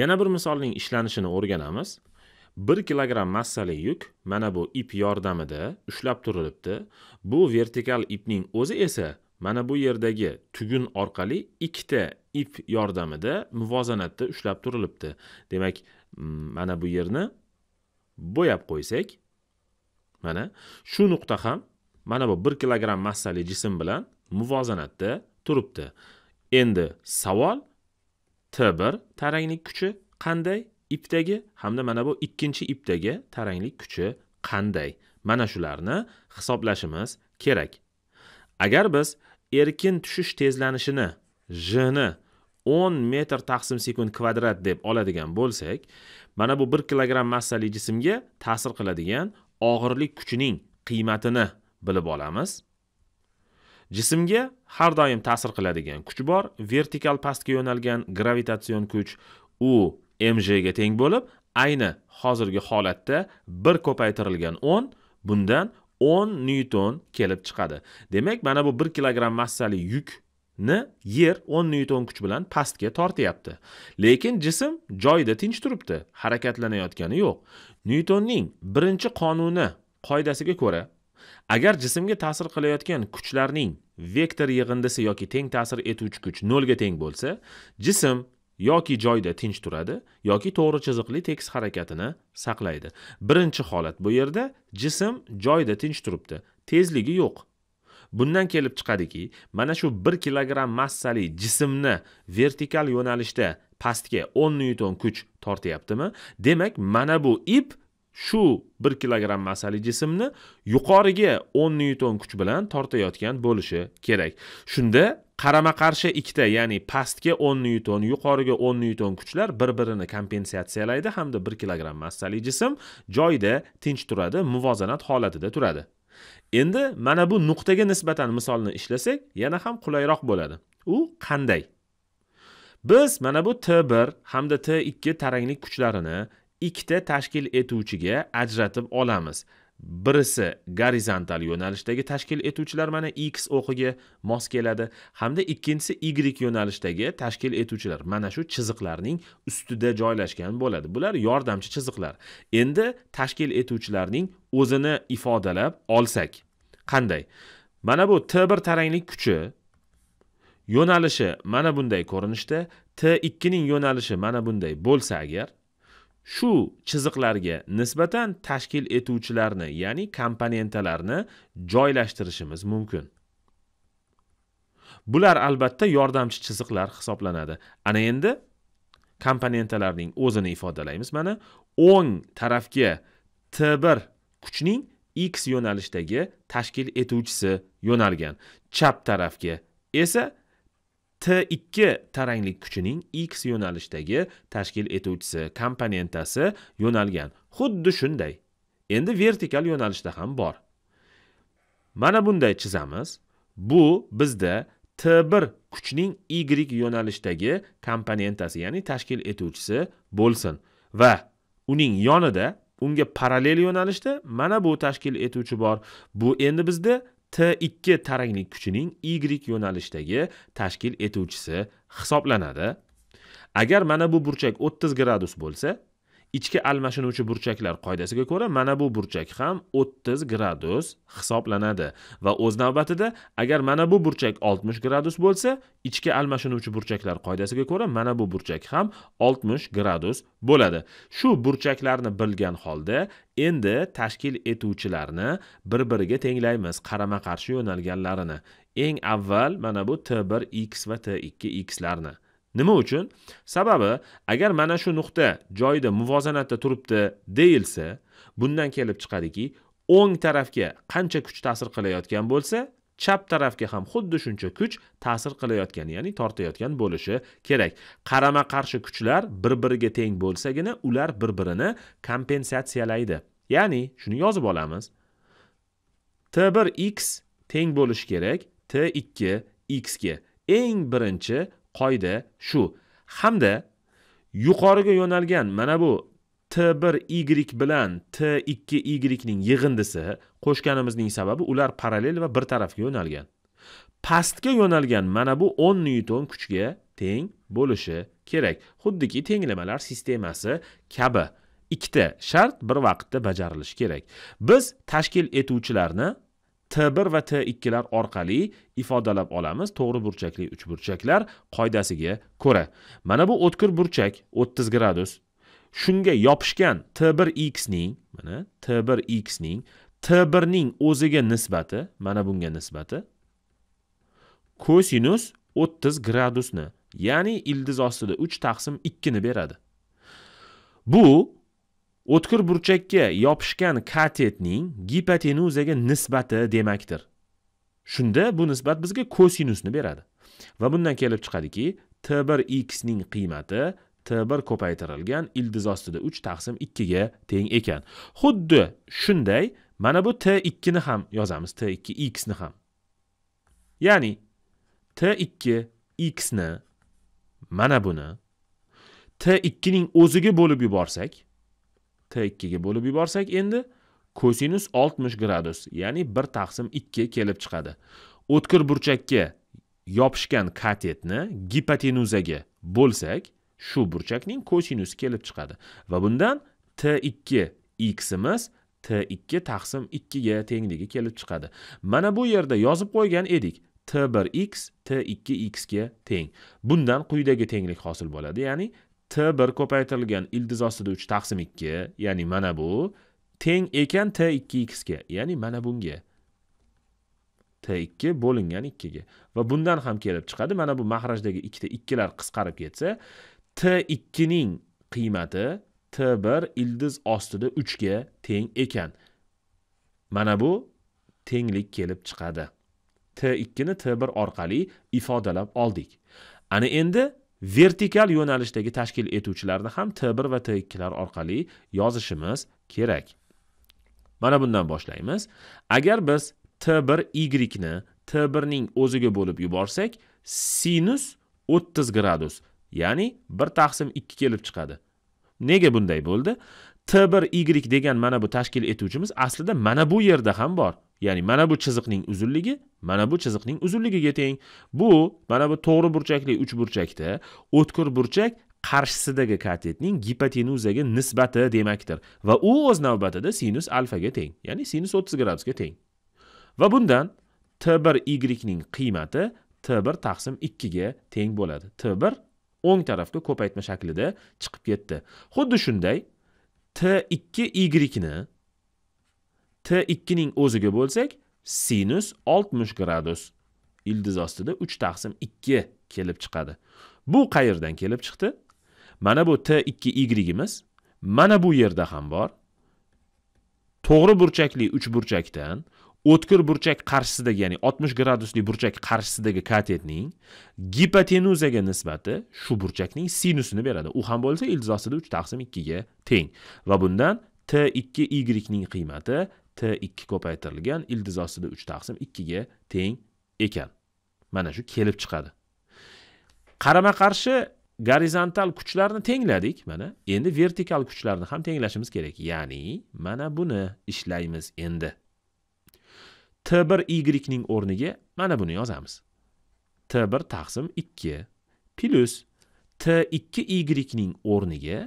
yana bir misolning ishlanishini o'rganamiz bir kilogramm massali yuk mana bu ip yordamida ushlab turilibdi bu vertikal ipning o'zi esa mana bu yerdagi tugun orqali ikkita ip yordamida muvozanatda ushlab turilibdi demak mana bu yerni bo'yab qo'ysak mana shu nuqta ham mana bu bir kilogramm massali jism bilan muvozanatda turibdi endi savol t1 taranglik kuchi qanday ipdagi hamda mana bu ikkinchi ipdagi taranglik kuchi qanday mana shularni hisoblashimiz kerak agar biz erkin tushish tezlanishini j ni 10 metr taqsim sekund kvadrat deb oladigan bo'lsak mana bu 1 kg massali jismga ta'sir qiladigan og'irlik kuchining qiymatini bilib olamiz jismga har doim ta'sir qiladigan kuch bor vertikal pastga yo'nalgan gravitatsion kuch u mjga teng bo'lib ayni hozirgi holatda bir ko'paytirilgan o'n bundan o'n nyuton kelib chiqadi demak mana bu bir kilogramm massali yukni yer o'n nyuton kuch bilan pastga tortyapti lekin jism joyida tinch turibdi harakatlanayotgani yo'q nyutonning birinchi qonuni qoidasiga ko'ra agar jismga ta'sir qilayotgan kuchlarning vektor yig'indisi yoki teng ta'sir etuvchi kuch nolga teng bo'lsa jism yoki joyda tinch turadi yoki to'g'ri chiziqli tekis harakatini saqlaydi birinchi holat bu yerda jism joyda tinch turibdi tezligi yo'q bundan kelib chiqadiki mana shu 1 kilogramm massali jismni vertikal yo'nalishda pastga 10 N kuch tortyaptimi demak mana bu ip shu 1 kilogramm massali jismni yuqoriga 10 newton kuch bilan tortayotgan bo'lishi kerak shunda qarama qarshi ikkita ya'ni pastga 10 newton yuqoriga 10 newton kuchlar bir birini kompensatsiyalaydi hamda 1 kilogramm massali jism joyida tinch turadi muvozanat holatida turadi endi mana bu nuqtaga nisbatan misolni ishlasak yana ham qulayroq bo'ladi u qanday biz mana bu t1 hamda t2 taranglik kuchlarini ikkita tashkil etuvchiga ajratib olamiz birisi gorizontal yo'nalishdagi tashkil etuvchilar mana x o'qiga mos keladi hamda ikkinchisi y yo'nalishdagi tashkil etuvchilar mana shu chiziqlarning ustida joylashgan bo'ladi bular yordamchi chiziqlar endi tashkil etuvchilarning o'zini ifodalab olsak qanday mana bu t bir taranglik kuchi yo'nalishi mana bunday ko'rinishda t ikkining yo'nalishi mana bunday bo'lsa agar shu chiziqlarga nisbatan tashkil etuvchilarni ya'ni komponentalarni joylashtirishimiz mumkin bular albatta yordamchi chiziqlar hisoblanadi ana endi komponentalarning o'zini ifodalaymiz mana o'ng tarafga t1 kuchning x yo'nalishdagi tashkil etuvchisi yo'nalgan chap tarafga esa T2 taranglik kuchining X yo'nalishdagi tashkil etuvchisi komponentasi yo'nalgan. Xuddi shunday. Endi vertikal yo'nalishda ham bor. Mana bunday chizamiz. Bu bizda T1 kuchning Y yo'nalishdagi komponentasi, ya'ni tashkil etuvchisi bo'lsin va uning yonida unga parallel yo'nalishda mana bu tashkil etuvchi bor. Bu endi bizda T2 taranglik kuchining Y yo'nalishdagi tashkil etuvchisi hisoblanadi. Agar mana bu burchak 30 gradus bo'lsa, ichki almashinuvchi burchaklar qoidasiga ko'ra mana bu burchak ham 30 gradus hisoblanadi va o'z navbatida agar mana bu burchak 60 gradus bo'lsa ichki almashinuvchi burchaklar qoidasiga ko'ra mana bu burchak ham 60 gradus bo'ladi shu burchaklarni bilgan holda endi tashkil etuvchilarni bir biriga tenglaymiz qarama qarshi yo'nalganlarini eng avval mana bu t1x va t2xlarni nima uchun sababi agar mana shu nuqta joyida muvozanatda turibdi deyilsa bundan kelib chiqadiki o'ng tarafga qancha kuch ta'sir qilayotgan bo'lsa chap tarafga ham xuddi shuncha kuch ta'sir qilayotgan ya'ni tortayotgan bo'lishi kerak qarama qarshi kuchlar bir biriga teng bo'lsagina ular bir birini kompensatsiyalaydi ya'ni shuni yozib olamiz t1 x teng bo'lishi kerak t2 x ga eng birinchi qoida shu hamda yuqoriga yo'nalgan mana bu t1 y bilan t2 y ning yig'indisi qo'shganimizning sababi ular parallel va bir tarafga yo'nalgan pastga yo'nalgan mana bu 10 newton kuchga teng bo'lishi kerak xuddiki tenglamalar sistemasi kabi ikkita shart bir vaqtda bajarilishi kerak biz tashkil etuvchilarni t1 va t2 lar orqali ifodalab olamiz to'g'ri burchakli uchburchaklar qoidasiga ko'ra mana bu o'tkir burchak 30 gradus shunga yopishgan t1x ning mana t1x ning t1 ning o'ziga nisbati mana bunga nisbati kosinus 30 gradusni ya'ni ildiz ostida 3 taqsim 2 ni beradi bu o'tkir burchakka yopishgan katetning gipotenuzaga nisbati demakdir shunda bu nisbat bizga kosinusni beradi va bundan kelib chiqadiki t 1 x ning qiymati t 1 ko'paytirilgan ildiz ostida 3 taqsim 2 ga teng ekan xuddi shunday mana bu t 2 ni ham yozamiz t 2 x ni ham ya'ni t 2 x ni mana buni t 2 ning o'ziga bo'lib yuborsak t 2 ga bo'lib yuborsak endi kosinus 60 gradus ya'ni 1 taqsim 2 kelib chiqadi o'tkir burchakka yopishgan katetni gipotenuzaga bo'lsak shu burchakning kosinusi kelib chiqadi va bundan t2 x imiz t2 taqsim 2 ga tengligi kelib chiqadi mana bu yerda yozib qo'ygan edik t1x t2x ga teng bundan quyidagi tenglik hosil bo'ladi ya'ni t bir ko'paytirilgan ildiz ostida uch taqsim ikki ya'ni mana bu teng ekan t ikki x ga ya'ni mana bunga t ikki bo'lingan ikkiga va bundan ham kelib chiqadi mana bu mahrajdagi ikkita ikkilar qisqarib ketsa t ikkining qiymati t bir ildiz ostida uchga teng ekan mana bu tenglik kelib chiqadi t ikkini t bir orqali ifodalab oldik ana endi vertikal yo'nalishdagi tashkil etuvchilarni ham t1 va t2lar orqali yozishimiz kerak mana bundan boshlaymiz agar biz t1 y ni t1 ning o'ziga bo'lib yuborsak sinus 30 gradus ya'ni 1 taqsim 2 kelib chiqadi nega bunday bo'ldi t1 y degan mana bu tashkil etuvchimiz aslida mana bu yerda ham bor ya'ni mana bu chiziqning uzunligi mana bu chiziqning uzunligiga teng bu mana bu to'g'ri burchakli uchburchakda o'tkir burchak qarshisidagi katetning gipotenuzaga nisbati demakdir va u o'z navbatida sinus alfaga teng ya'ni sinus 30 gradusga teng va bundan t1 y ning qiymati t1 taqsim 2 ga teng bo'ladi t1 o'ng tarafga ko'paytma shaklida chiqib ketdi xuddi shunday t2 yni t2 ning o'ziga bo'lsak sinus 60 gradus ildiz ostida 3 taqsim 2 kelib chiqadi bu qayerdan kelib chiqdi mana bu t2 yimiz mana bu yerda ham bor to'g'ri burchakli uchburchakdan o'tkir burchak qarshisidagi ya'ni 60 gradusli burchak qarshisidagi katetning gipotenuzaga nisbati shu burchakning sinusini beradi u ham bo'lsa ildizosida 3 taqsim 2 ga teng va bundan t2 y ning qiymati t2 ko'paytirilgan ildizosida 3 taqsim 2 ga teng ekan mana shu kelib chiqadi qarama qarshi gorizontal kuchlarni tengladik mana endi vertikal kuchlarni ham tenglashimiz kerak ya'ni mana buni ishlaymiz endi t1 y ning o'rniga mana buni yozamiz t1 taqsim 2 plus t2 y ning o'rniga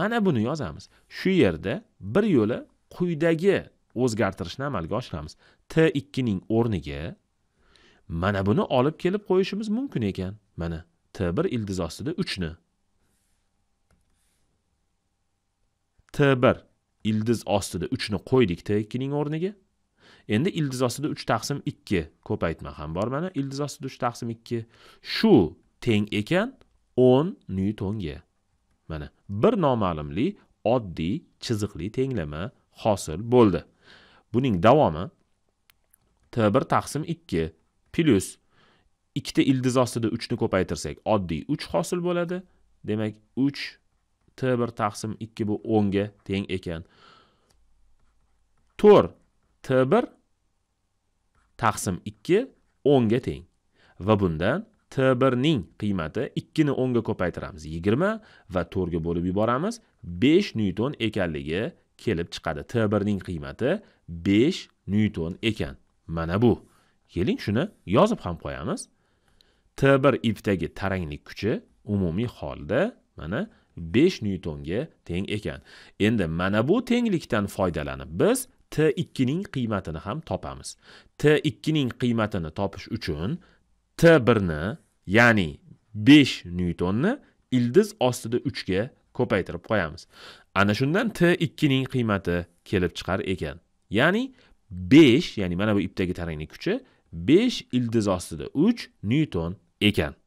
mana buni yozamiz shu yerda bir yo'la quyidagi o'zgartirishni amalga oshiramiz t2 ning o'rniga mana buni olib kelib qo'yishimiz mumkin ekan mana t1 ildiz ostida 3 ni t1 ildiz ostida 3 ni qo'ydik t2 ning o'rniga endi ildiz ostida uch taqsim ikki ko'paytma ham bor mana ildiz ostida uch taqsim ikki shu teng ekan o'n nyutonga mana bir noma'lumli oddiy chiziqli tenglama hosil bo'ldi buning davomi t bir taqsim ikki plyus ikkita ildiz ostida uchni ko'paytirsak oddiy uch hosil bo'ladi demak uch t bir taqsim ikki bu o'nga teng ekan to'rt t1 taqsim 2 10 ga teng va bundan t1 ning qiymati 2 ni 10 ga ko'paytiramiz 20 va 4 ga bo'lib yuboramiz 5 newton ekanligi kelib chiqadi t1 ning qiymati 5 newton ekan mana bu keling shuni yozib ham qo'yamiz t1 ipdagi taranglik kuchi umumiy holda mana 5 newtonga teng ekan endi mana bu tenglikdan foydalanib biz t2 ning qiymatini ham topamiz t2 ning qiymatini topish uchun t1 ni ya'ni 5 ni ildiz ostida 3 ga ko'paytirib qo'yamiz ana shundan t2 ning qiymati kelib chiqar ekan ya'ni 5 ya'ni mana bu ipdagi taranglik kuchi 5 ildiz ostida 3 nyuton ekan